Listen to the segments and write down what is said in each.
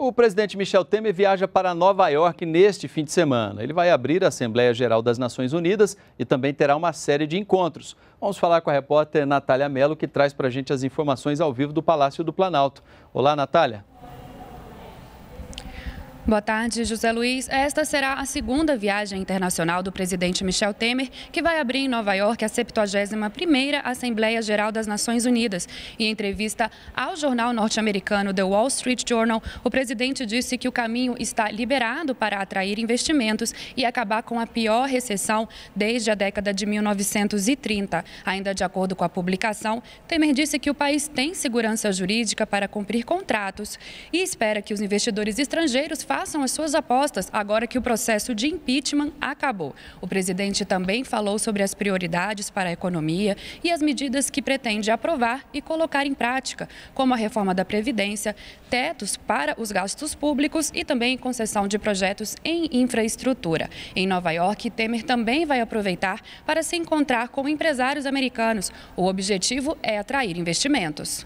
O presidente Michel Temer viaja para Nova York neste fim de semana. Ele vai abrir a Assembleia Geral das Nações Unidas e também terá uma série de encontros. Vamos falar com a repórter Natália Mello, que traz para a gente as informações ao vivo do Palácio do Planalto. Olá, Natália. Boa tarde, José Luiz. Esta será a segunda viagem internacional do presidente Michel Temer, que vai abrir em Nova York a 71ª Assembleia Geral das Nações Unidas. Em entrevista ao jornal norte-americano The Wall Street Journal, o presidente disse que o caminho está liberado para atrair investimentos e acabar com a pior recessão desde a década de 1930. Ainda de acordo com a publicação, Temer disse que o país tem segurança jurídica para cumprir contratos e espera que os investidores estrangeiros façam façam as suas apostas agora que o processo de impeachment acabou. O presidente também falou sobre as prioridades para a economia e as medidas que pretende aprovar e colocar em prática, como a reforma da Previdência, tetos para os gastos públicos e também concessão de projetos em infraestrutura. Em Nova York, Temer também vai aproveitar para se encontrar com empresários americanos. O objetivo é atrair investimentos.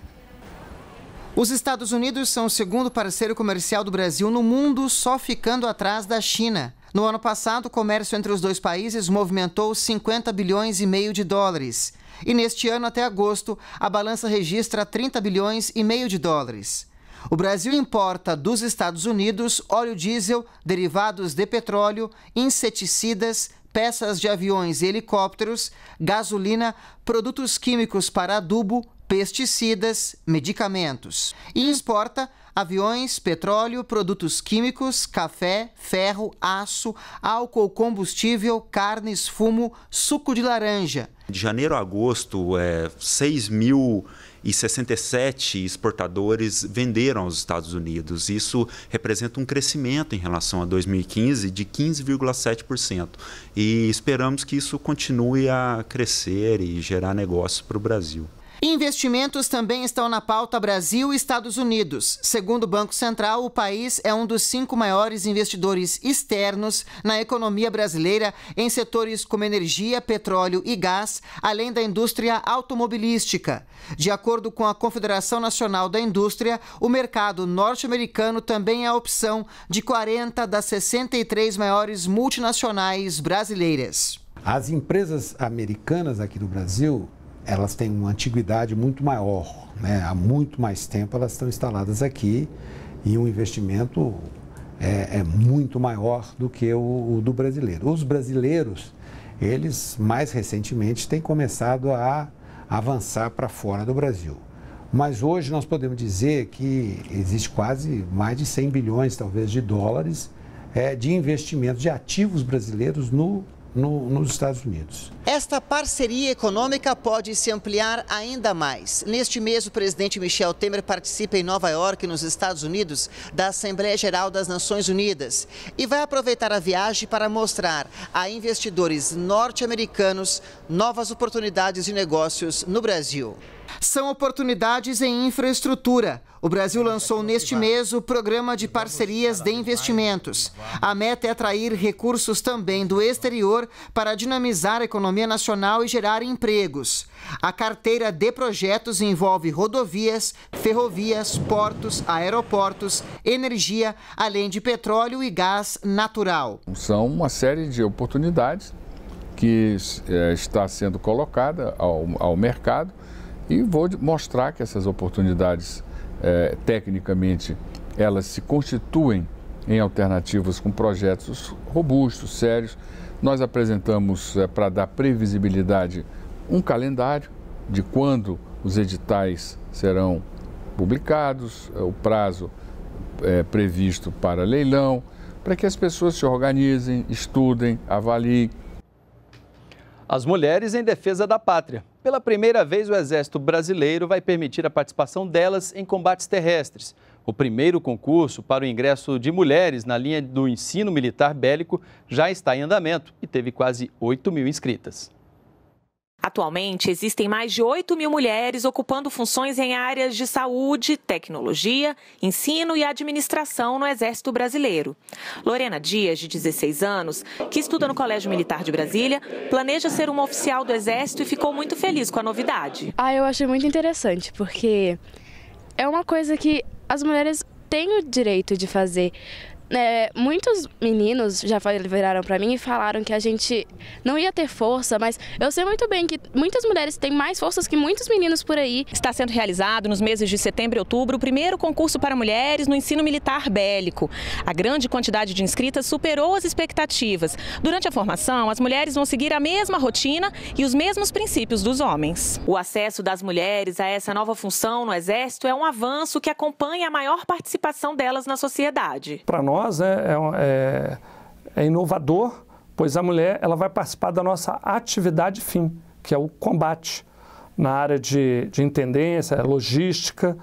Os Estados Unidos são o segundo parceiro comercial do Brasil no mundo, só ficando atrás da China. No ano passado, o comércio entre os dois países movimentou 50 bilhões e meio de dólares. E neste ano, até agosto, a balança registra 30 bilhões e meio de dólares. O Brasil importa dos Estados Unidos óleo diesel, derivados de petróleo, inseticidas, peças de aviões e helicópteros, gasolina, produtos químicos para adubo, pesticidas, medicamentos e exporta aviões, petróleo, produtos químicos, café, ferro, aço, álcool, combustível, carnes, fumo, suco de laranja. De janeiro a agosto, é, mil e exportadores venderam aos Estados Unidos. Isso representa um crescimento em relação a 2015 de 15,7%. E esperamos que isso continue a crescer e gerar negócios para o Brasil. Investimentos também estão na pauta Brasil e Estados Unidos. Segundo o Banco Central, o país é um dos cinco maiores investidores externos na economia brasileira em setores como energia, petróleo e gás, além da indústria automobilística. De acordo com a Confederação Nacional da Indústria, o mercado norte-americano também é a opção de 40 das 63 maiores multinacionais brasileiras. As empresas americanas aqui do Brasil elas têm uma antiguidade muito maior. Né? Há muito mais tempo elas estão instaladas aqui e um investimento é, é muito maior do que o, o, do brasileiro. Os brasileiros, eles mais recentemente têm começado a avançar para fora do Brasil. Mas hoje nós podemos dizer que existe quase mais de 100 bilhões, talvez, de dólares é, de investimentos de ativos brasileiros no no, nos Estados Unidos. Esta parceria econômica pode se ampliar ainda mais. Neste mês, o presidente Michel Temer participa em Nova York, nos Estados Unidos, da Assembleia Geral das Nações Unidas e vai aproveitar a viagem para mostrar a investidores norte-americanos novas oportunidades de negócios no Brasil. São oportunidades em infraestrutura o Brasil lançou neste mês o Programa de Parcerias de Investimentos. A meta é atrair recursos também do exterior para dinamizar a economia nacional e gerar empregos. A carteira de projetos envolve rodovias, ferrovias, portos, aeroportos, energia, além de petróleo e gás natural. São uma série de oportunidades que é, está sendo colocada ao, ao mercado e vou mostrar que essas oportunidades eh, tecnicamente, elas se constituem em alternativas com projetos robustos, sérios. Nós apresentamos, eh, para dar previsibilidade, um calendário de quando os editais serão publicados, eh, o prazo previsto para leilão, para que as pessoas se organizem, estudem, avaliem. As mulheres em defesa da pátria. Pela primeira vez, o Exército Brasileiro vai permitir a participação delas em combates terrestres. O primeiro concurso para o ingresso de mulheres na linha do ensino militar bélico já está em andamento e teve quase 8 mil inscritas. Atualmente, existem mais de 8 mil mulheres ocupando funções em áreas de saúde, tecnologia, ensino e administração no Exército Brasileiro. Lorena Dias, de 16 anos, que estuda no Colégio Militar de Brasília, planeja ser uma oficial do Exército e ficou muito feliz com a novidade. Ah, eu achei muito interessante, porque é uma coisa que as mulheres têm o direito de fazer. É, muitos meninos já viraram para mim e falaram que a gente não ia ter força, mas eu sei muito bem que muitas mulheres têm mais forças que muitos meninos por aí. Está sendo realizado nos meses de setembro e outubro o primeiro concurso para mulheres no ensino militar bélico. A grande quantidade de inscritas superou as expectativas. Durante a formação, as mulheres vão seguir a mesma rotina e os mesmos princípios dos homens. O acesso das mulheres a essa nova função no Exército é um avanço que acompanha a maior participação delas na sociedade. Para nós, nós né, é, é, é inovador, pois a mulher ela vai participar da nossa atividade fim, que é o combate na área de, de intendência, logística,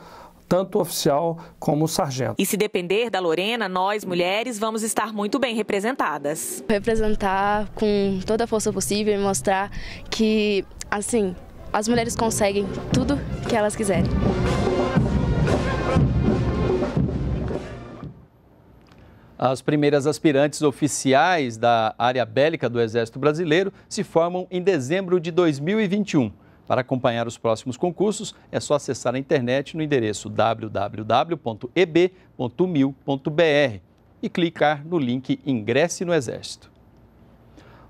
tanto oficial como sargento. E se depender da Lorena, nós mulheres vamos estar muito bem representadas. Representar com toda a força possível e mostrar que, assim, as mulheres conseguem tudo que elas quiserem. As primeiras aspirantes oficiais da área bélica do Exército Brasileiro se formam em dezembro de 2021. Para acompanhar os próximos concursos, é só acessar a internet no endereço www.eb.mil.br e clicar no link Ingresse no Exército.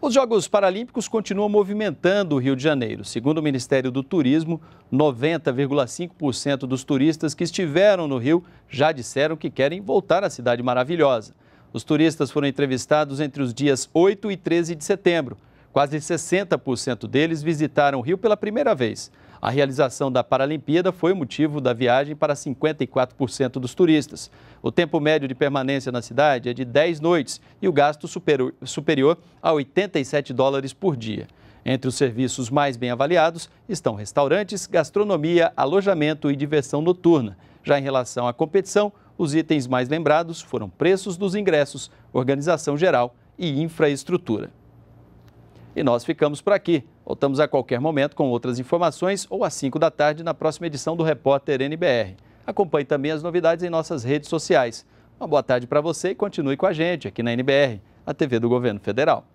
Os Jogos Paralímpicos continuam movimentando o Rio de Janeiro. Segundo o Ministério do Turismo, 90,5% dos turistas que estiveram no Rio já disseram que querem voltar à cidade maravilhosa. Os turistas foram entrevistados entre os dias 8 e 13 de setembro. Quase 60% deles visitaram o Rio pela primeira vez. A realização da Paralimpíada foi o motivo da viagem para 54% dos turistas. O tempo médio de permanência na cidade é de 10 noites e o gasto superior a 87 dólares por dia. Entre os serviços mais bem avaliados estão restaurantes, gastronomia, alojamento e diversão noturna. Já em relação à competição, os itens mais lembrados foram preços dos ingressos, organização geral e infraestrutura. E nós ficamos por aqui. Voltamos a qualquer momento com outras informações ou às 5 da tarde na próxima edição do Repórter NBR. Acompanhe também as novidades em nossas redes sociais. Uma boa tarde para você e continue com a gente aqui na NBR, a TV do Governo Federal.